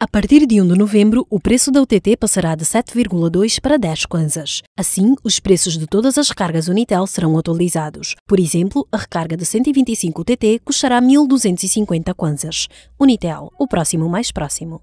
A partir de 1 de novembro, o preço da UTT passará de 7,2 para 10 kwanzas. Assim, os preços de todas as recargas Unitel serão atualizados. Por exemplo, a recarga de 125 UTT custará 1.250 kwanzas. Unitel, o próximo mais próximo.